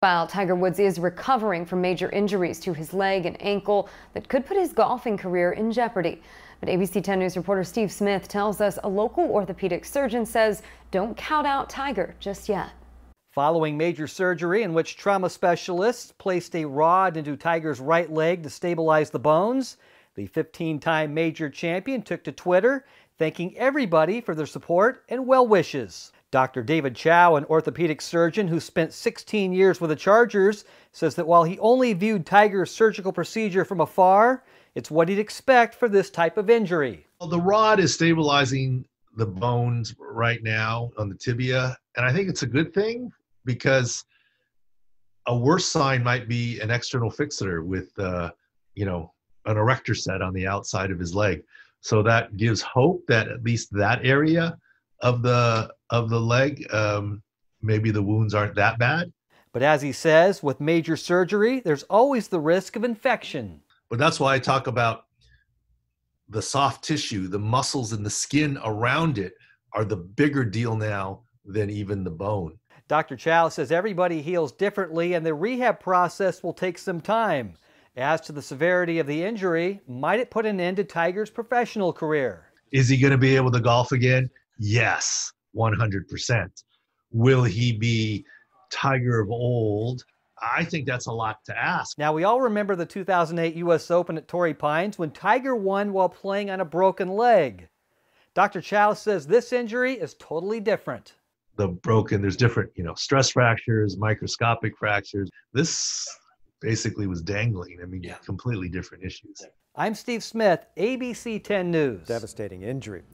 While Tiger Woods is recovering from major injuries to his leg and ankle that could put his golfing career in jeopardy. But ABC 10 News reporter Steve Smith tells us a local orthopedic surgeon says don't count out Tiger just yet. Following major surgery in which trauma specialists placed a rod into Tiger's right leg to stabilize the bones, the 15-time major champion took to Twitter, thanking everybody for their support and well wishes. Dr. David Chow, an orthopedic surgeon who spent 16 years with the Chargers, says that while he only viewed Tiger's surgical procedure from afar, it's what he'd expect for this type of injury. Well, the rod is stabilizing the bones right now on the tibia, and I think it's a good thing because a worse sign might be an external fixator with, uh, you know, an erector set on the outside of his leg. So that gives hope that at least that area of the of the leg, um, maybe the wounds aren't that bad. But as he says, with major surgery, there's always the risk of infection. But that's why I talk about the soft tissue, the muscles and the skin around it are the bigger deal now than even the bone. Dr. Chow says everybody heals differently and the rehab process will take some time. As to the severity of the injury, might it put an end to Tiger's professional career? Is he going to be able to golf again? Yes. 100%. Will he be Tiger of old? I think that's a lot to ask. Now, we all remember the 2008 U.S. Open at Torrey Pines when Tiger won while playing on a broken leg. Dr. Chow says this injury is totally different. The broken, there's different, you know, stress fractures, microscopic fractures. This basically was dangling. I mean, yeah. completely different issues. I'm Steve Smith, ABC 10 News. Devastating injury.